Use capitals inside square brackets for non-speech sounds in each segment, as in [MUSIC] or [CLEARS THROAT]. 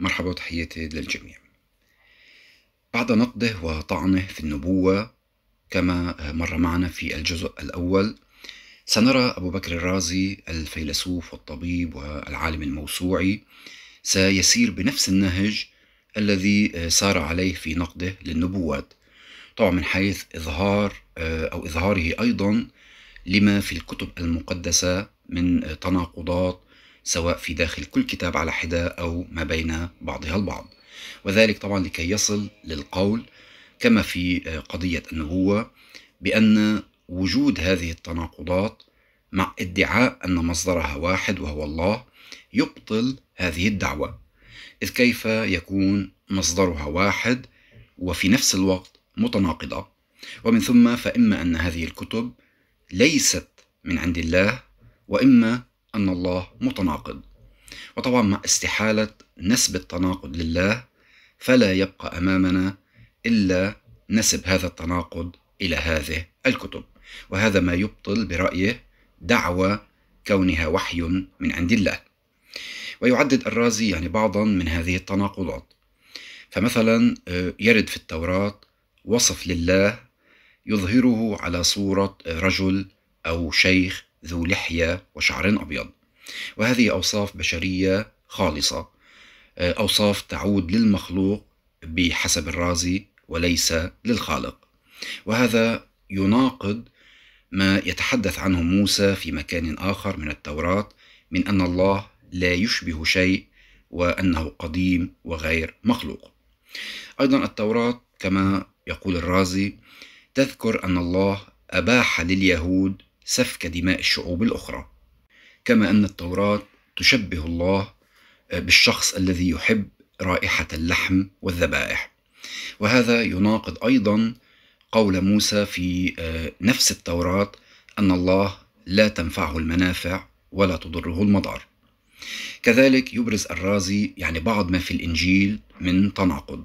مرحبا وتحياتي للجميع. بعد نقده وطعنه في النبوة كما مر معنا في الجزء الأول سنرى أبو بكر الرازي الفيلسوف والطبيب والعالم الموسوعي سيسير بنفس النهج الذي سار عليه في نقده للنبوات طبعا من حيث إظهار آه، أو إظهاره أيضا لما في الكتب المقدسة من تناقضات سواء في داخل كل كتاب على حدة أو ما بين بعضها البعض وذلك طبعا لكي يصل للقول كما في آه، قضية النبوة بأن وجود هذه التناقضات مع ادعاء أن مصدرها واحد وهو الله يبطل هذه الدعوة إذ كيف يكون مصدرها واحد وفي نفس الوقت متناقضة ومن ثم فإما أن هذه الكتب ليست من عند الله وإما أن الله متناقض وطبعا مع استحالة نسب التناقض لله فلا يبقى أمامنا إلا نسب هذا التناقض إلى هذه الكتب وهذا ما يبطل برأيه دعوى كونها وحي من عند الله ويعدد الرازي يعني بعضا من هذه التناقضات فمثلا آه، يرد في التوراة وصف لله يظهره على صورة آه، رجل أو شيخ ذو لحية وشعر أبيض وهذه أوصاف بشرية خالصة آه، أوصاف تعود للمخلوق بحسب الرازي وليس للخالق وهذا يناقض ما يتحدث عنه موسى في مكان آخر من التوراة من أن الله لا يشبه شيء وأنه قديم وغير مخلوق أيضا التوراة كما يقول الرازي تذكر أن الله أباح لليهود سفك دماء الشعوب الاخرى كما ان التوراه تشبه الله بالشخص الذي يحب رائحه اللحم والذبائح وهذا يناقض ايضا قول موسى في آه، نفس التوراه ان الله لا تنفعه المنافع ولا تضره المضار كذلك يبرز الرازي يعني بعض ما في الانجيل من تناقض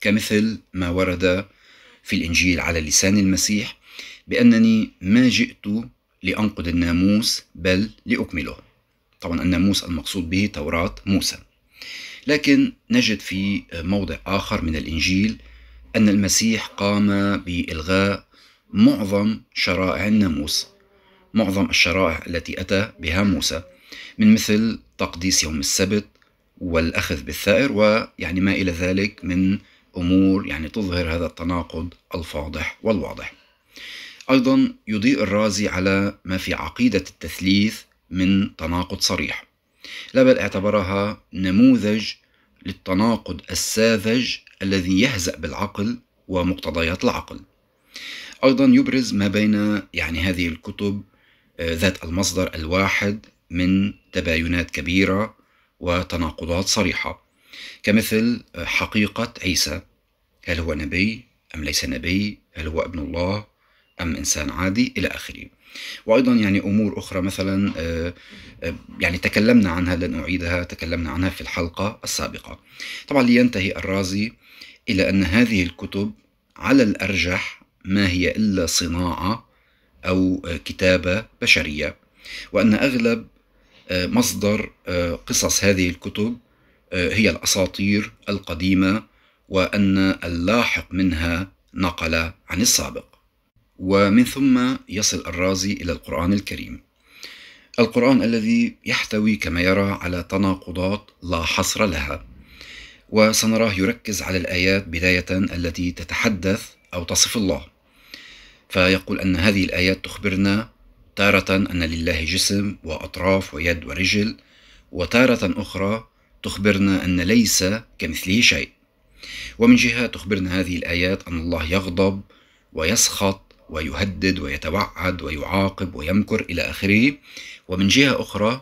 كمثل ما ورد في الانجيل على لسان المسيح بأنني ما جئت لأنقض الناموس بل لأكمله طبعا الناموس المقصود به توراة موسى لكن نجد في موضع آخر من الإنجيل أن المسيح قام بإلغاء معظم شرائع الناموس معظم الشرائع التي أتى بها موسى من مثل تقديس يوم السبت والأخذ بالثائر ويعني ما إلى ذلك من أمور يعني تظهر هذا التناقض الفاضح والواضح أيضا يضيء الرازي على ما في عقيدة التثليث من تناقض صريح لا بل اعتبرها نموذج للتناقض الساذج الذي يهزأ بالعقل ومقتضيات العقل أيضا يبرز ما بين يعني هذه الكتب آه، ذات المصدر الواحد من تباينات كبيرة وتناقضات صريحة كمثل آه، حقيقة عيسى هل هو نبي أم ليس نبي هل هو ابن الله أم إنسان عادي إلى آخره وأيضا يعني أمور أخرى مثلا آه، آه، يعني تكلمنا عنها لن أعيدها تكلمنا عنها في الحلقة السابقة طبعا لينتهي الرازي إلى أن هذه الكتب على الأرجح ما هي إلا صناعة أو آه، كتابة بشرية وأن أغلب مصدر قصص هذه الكتب هي الأساطير القديمة وأن اللاحق منها نقل عن السابق ومن ثم يصل الرازي إلى القرآن الكريم القرآن الذي يحتوي كما يرى على تناقضات لا حصر لها وسنراه يركز على الآيات بداية التي تتحدث أو تصف الله فيقول أن هذه الآيات تخبرنا تارة أن لله جسم وأطراف ويد ورجل وتارة أخرى تخبرنا أن ليس كمثله شيء ومن جهة تخبرنا هذه الآيات أن الله يغضب ويسخط ويهدد ويتوعد ويعاقب ويمكر إلى آخره ومن جهة أخرى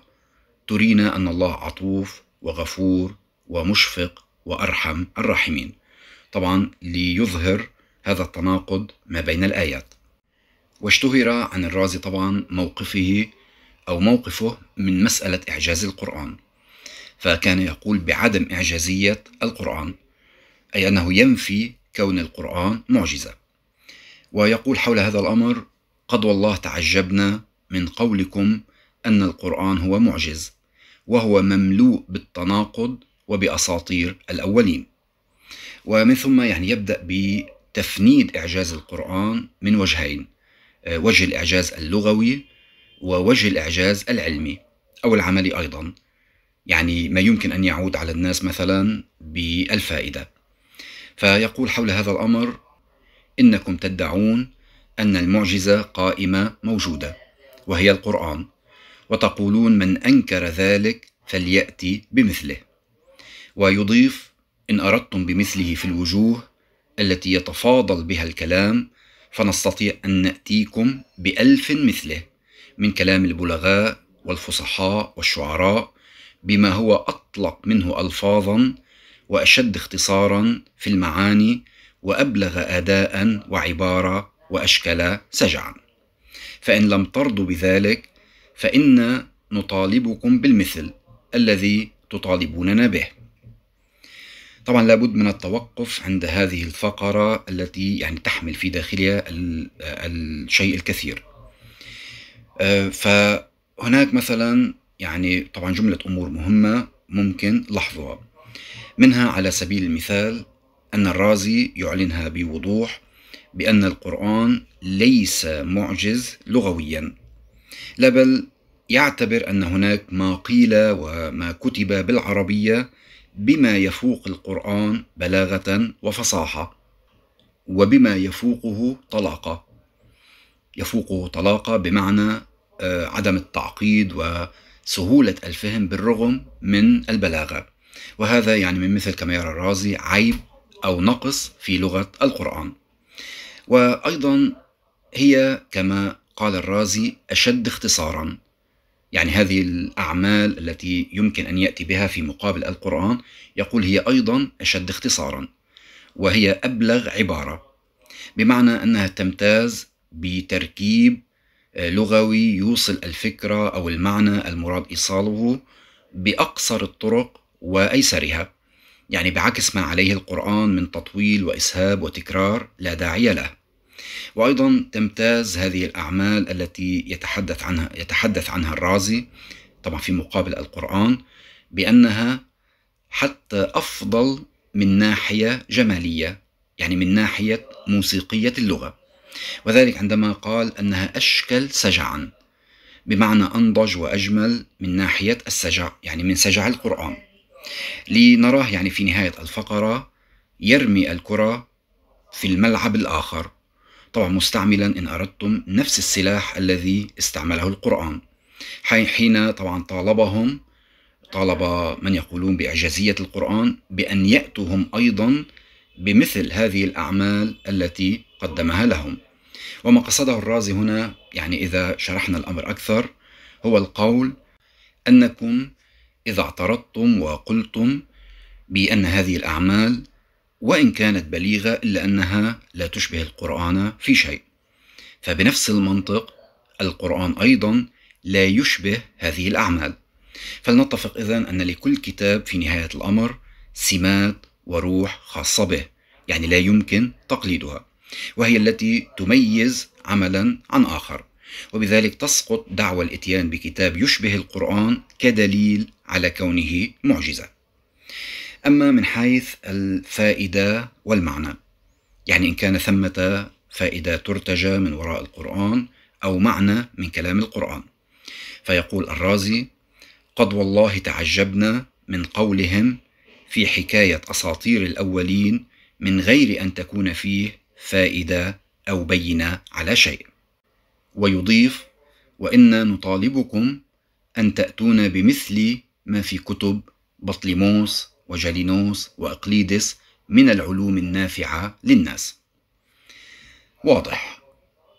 ترينا أن الله عطوف وغفور ومشفق وأرحم الراحمين طبعا ليظهر هذا التناقض ما بين الآيات واشتهر عن الرازي طبعا موقفه أو موقفه من مسألة إعجاز القرآن فكان يقول بعدم إعجازية القرآن أي أنه ينفي كون القرآن معجزة ويقول حول هذا الأمر قد والله تعجبنا من قولكم أن القرآن هو معجز وهو مملوء بالتناقض وبأساطير الأولين ومن ثم يعني يبدأ بتفنيد إعجاز القرآن من وجهين آه، وجه الإعجاز اللغوي ووجه الإعجاز العلمي أو العملي أيضا يعني ما يمكن أن يعود على الناس مثلا بالفائدة فيقول حول هذا الأمر انكم تدعون ان المعجزه قائمه موجوده وهي القران وتقولون من انكر ذلك فلياتي بمثله ويضيف ان اردتم بمثله في الوجوه التي يتفاضل بها الكلام فنستطيع ان ناتيكم بالف مثله من كلام البلغاء والفصحاء والشعراء بما هو اطلق منه الفاظا واشد اختصارا في المعاني وأبلغ أداء وعبارة وأشكل سجعا فإن لم ترضوا بذلك فإن نطالبكم بالمثل الذي تطالبوننا به طبعا لابد من التوقف عند هذه الفقرة التي يعني تحمل في داخلها الشيء الكثير آه، فهناك مثلا يعني طبعا جملة أمور مهمة ممكن لحظها منها على سبيل المثال أن الرازي يعلنها بوضوح بأن القرآن ليس معجز لغويا لا بل يعتبر أن هناك ما قيل وما كتب بالعربية بما يفوق القرآن بلاغة وفصاحة وبما يفوقه طلاقة يفوقه طلاقة بمعنى آه، عدم التعقيد وسهولة الفهم بالرغم من البلاغة وهذا يعني من مثل كما يرى الرازي عيب أو نقص في لغة القرآن وأيضا هي كما قال الرازي أشد اختصارا يعني هذه الأعمال التي يمكن أن يأتي بها في مقابل القرآن يقول هي أيضا أشد اختصارا وهي أبلغ عبارة بمعنى أنها تمتاز بتركيب آه، لغوي يوصل الفكرة أو المعنى المراد إيصاله بأقصر الطرق وأيسرها يعني بعكس ما عليه القرآن من تطويل وإسهاب وتكرار لا داعي له. وأيضا تمتاز هذه الأعمال التي يتحدث عنها يتحدث عنها الرازي طبعا في مقابل القرآن بأنها حتى أفضل من ناحية جمالية يعني من ناحية موسيقية اللغة وذلك عندما قال أنها أشكل سجعا بمعنى أنضج وأجمل من ناحية السجع يعني من سجع القرآن لنراه يعني في نهاية الفقرة يرمي الكرة في الملعب الآخر طبعا مستعملا إن أردتم نفس السلاح الذي استعمله القرآن حين طبعا طالبهم طالب من يقولون بإعجازية القرآن بأن يأتوا هم أيضا بمثل هذه الأعمال التي قدمها لهم وما قصده الرازي هنا يعني إذا شرحنا الأمر أكثر هو القول أنكم إذا اعترضتم وقلتم بأن هذه الأعمال وإن كانت بليغة إلا أنها لا تشبه القرآن في شيء فبنفس المنطق القرآن أيضا لا يشبه هذه الأعمال فلنتفق إذا أن لكل كتاب في نهاية الأمر سمات وروح خاصة به يعني لا يمكن تقليدها وهي التي تميز عملا عن آخر وبذلك تسقط دعوى الاتيان بكتاب يشبه القرآن كدليل على كونه معجزه. اما من حيث الفائده والمعنى يعني ان كان ثمه فائده ترتجى من وراء القران او معنى من كلام القران. فيقول الرازي: قد والله تعجبنا من قولهم في حكايه اساطير الاولين من غير ان تكون فيه فائده او بينه على شيء. ويضيف: وانا نطالبكم ان تاتون بمثل ما في كتب بطليموس وجالينوس وأقليدس من العلوم النافعة للناس واضح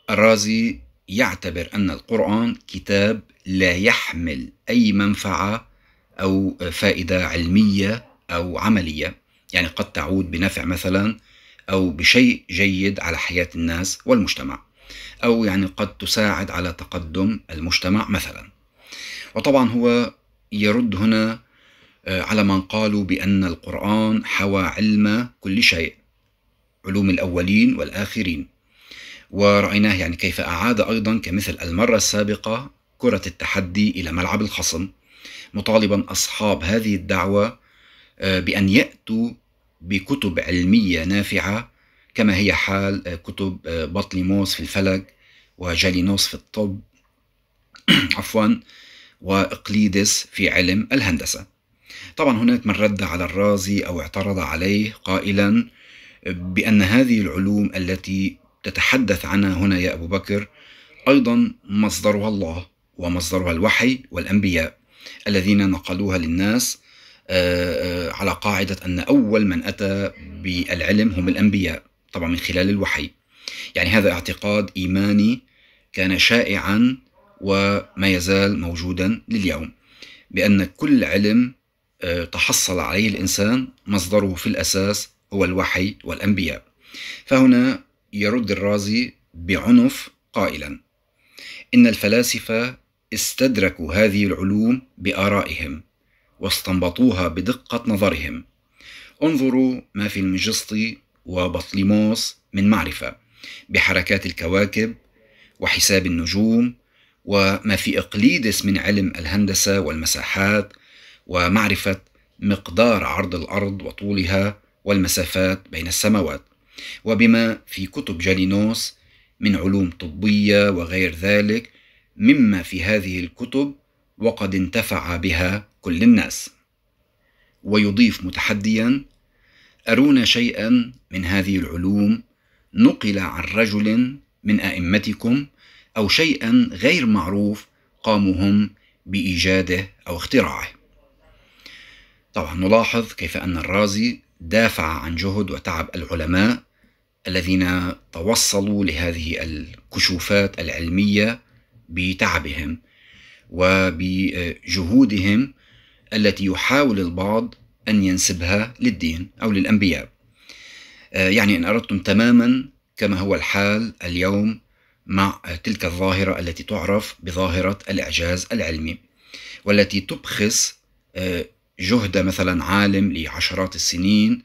الرازي يعتبر أن القرآن كتاب لا يحمل أي منفعة أو فائدة علمية أو عملية يعني قد تعود بنفع مثلا أو بشيء جيد على حياة الناس والمجتمع أو يعني قد تساعد على تقدم المجتمع مثلا وطبعا هو يرد هنا آه، على من قالوا بأن القرآن حوى علم كل شيء علوم الأولين والآخرين ورأيناه يعني كيف أعاد أيضا كمثل المرة السابقة كرة التحدي إلى ملعب الخصم مطالبا أصحاب هذه الدعوة آه، بأن يأتوا بكتب علمية نافعة كما هي حال آه، كتب بطليموس في الفلك وجالينوس في الطب [CLEARS THROAT] عفوا وإقليدس في علم الهندسة طبعا هناك من رد على الرازي أو اعترض عليه قائلا بأن هذه العلوم التي تتحدث عنها هنا يا أبو بكر أيضا مصدرها الله ومصدرها الوحي والأنبياء الذين نقلوها للناس آه، على قاعدة أن أول من أتى بالعلم هم الأنبياء طبعا من خلال الوحي يعني هذا اعتقاد إيماني كان شائعا وما يزال موجودا لليوم بأن كل علم آه، تحصل عليه الإنسان مصدره في الأساس هو الوحي والأنبياء فهنا يرد الرازي بعنف قائلا إن الفلاسفة استدركوا هذه العلوم بآرائهم واستنبطوها بدقة نظرهم انظروا ما في المجسطي وبطليموس من معرفة بحركات الكواكب وحساب النجوم وما في اقليدس من علم الهندسه والمساحات ومعرفه مقدار عرض الارض وطولها والمسافات بين السماوات وبما في كتب جالينوس من علوم طبيه وغير ذلك مما في هذه الكتب وقد انتفع بها كل الناس ويضيف متحديا ارونا شيئا من هذه العلوم نقل عن رجل من ائمتكم أو شيئا غير معروف قاموا هم بإيجاده أو اختراعه طبعا نلاحظ كيف أن الرازي دافع عن جهد وتعب العلماء الذين توصلوا لهذه الكشوفات العلمية بتعبهم وبجهودهم التي يحاول البعض أن ينسبها للدين أو للأنبياء آه، يعني إن أردتم تماما كما هو الحال اليوم مع تلك الظاهرة التي تعرف بظاهرة الإعجاز العلمي والتي تبخس آه، جهد مثلا عالم لعشرات السنين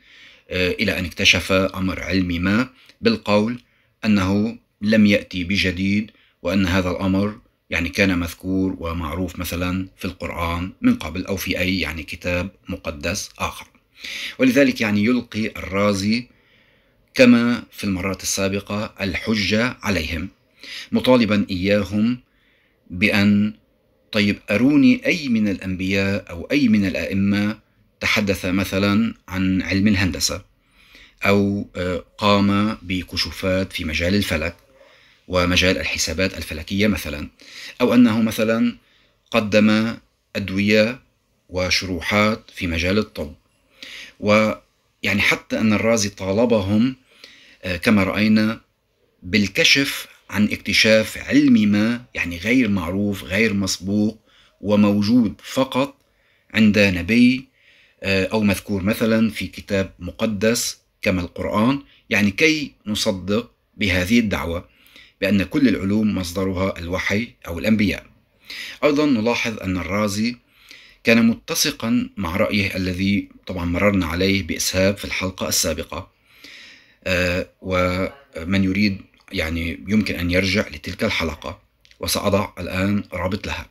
آه، إلى أن اكتشف أمر علمي ما بالقول أنه لم يأتي بجديد وأن هذا الأمر يعني كان مذكور ومعروف مثلا في القرآن من قبل أو في أي يعني كتاب مقدس آخر ولذلك يعني يلقي الرازي كما في المرات السابقة الحجة عليهم مطالبا اياهم بان طيب اروني اي من الانبياء او اي من الائمه تحدث مثلا عن علم الهندسه او آه، قام بكشوفات في مجال الفلك ومجال الحسابات الفلكيه مثلا او انه مثلا قدم ادويه وشروحات في مجال الطب ويعني حتى ان الرازي طالبهم آه، كما راينا بالكشف عن اكتشاف علم ما يعني غير معروف غير مسبوق وموجود فقط عند نبي آه، أو مذكور مثلا في كتاب مقدس كما القرآن يعني كي نصدق بهذه الدعوة بأن كل العلوم مصدرها الوحي أو الأنبياء أيضا نلاحظ أن الرازي كان متسقا مع رأيه الذي طبعا مررنا عليه بإسهاب في الحلقة السابقة آه، ومن يريد يعني يمكن أن يرجع لتلك الحلقة وسأضع الآن رابط لها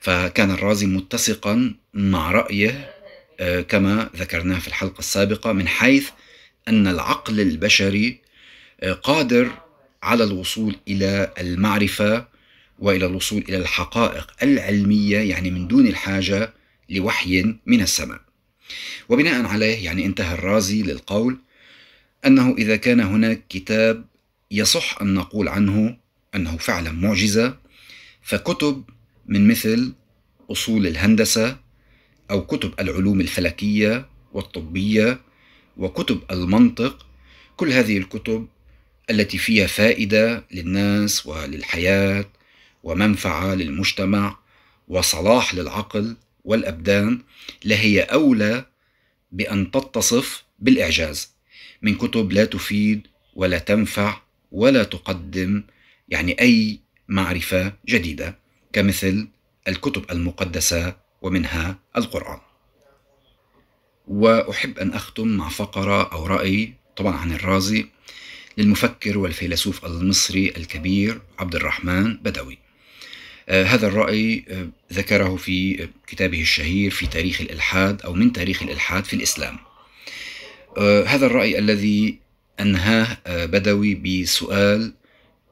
فكان الرازي متسقا مع رأيه آه، كما ذكرناه في الحلقة السابقة من حيث أن العقل البشري آه، قادر على الوصول إلى المعرفة وإلى الوصول إلى الحقائق العلمية يعني من دون الحاجة لوحي من السماء وبناء عليه يعني انتهى الرازي للقول أنه إذا كان هناك كتاب يصح أن نقول عنه أنه فعلا معجزة فكتب من مثل أصول الهندسة أو كتب العلوم الفلكية والطبية وكتب المنطق كل هذه الكتب التي فيها فائدة للناس وللحياة ومنفعة للمجتمع وصلاح للعقل والأبدان لهي أولى بأن تتصف بالإعجاز من كتب لا تفيد ولا تنفع ولا تقدم يعني أي معرفة جديدة كمثل الكتب المقدسة ومنها القرآن. وأحب أن أختم مع فقرة أو رأي طبعا عن الرازي للمفكر والفيلسوف المصري الكبير عبد الرحمن بدوي. آه، هذا الرأي آه، ذكره في كتابه الشهير في تاريخ الإلحاد أو من تاريخ الإلحاد في الإسلام. آه، هذا الرأي الذي أنهاه آه، بدوي بسؤال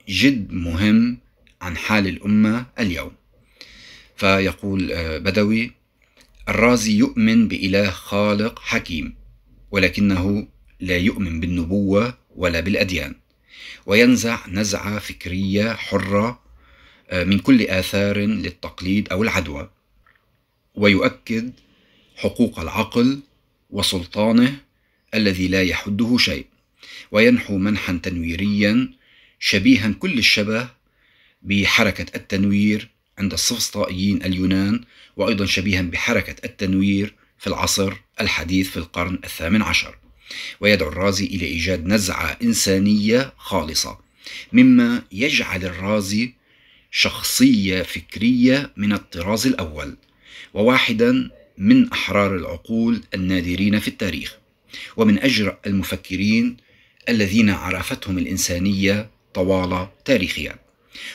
جد مهم عن حال الأمة اليوم فيقول آه، بدوي الرازي يؤمن بإله خالق حكيم ولكنه لا يؤمن بالنبوة ولا بالأديان وينزع نزعة فكرية حرة آه، من كل آثار للتقليد أو العدوى ويؤكد حقوق العقل وسلطانه الذي لا يحده شيء وينحو منحا تنويريا شبيها كل الشبه بحركة التنوير عند السفسطائيين اليونان وأيضا شبيها بحركة التنوير في العصر الحديث في القرن الثامن عشر ويدعو الرازي إلى إيجاد نزعة إنسانية خالصة مما يجعل الرازي شخصية فكرية من الطراز الأول وواحدا من أحرار العقول النادرين في التاريخ ومن أجرأ المفكرين الذين عرفتهم الإنسانية طوال تاريخها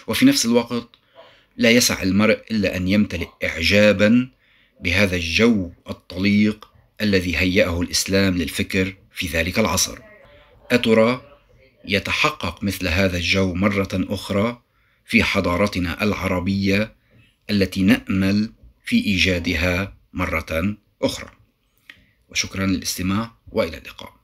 وفي نفس الوقت لا يسع المرء إلا أن يمتلئ إعجابا بهذا الجو الطليق الذي هيأه الإسلام للفكر في ذلك العصر أترى يتحقق مثل هذا الجو مرة أخرى في حضارتنا العربية التي نأمل في إيجادها مرة أخرى وشكرا للاستماع وإلى اللقاء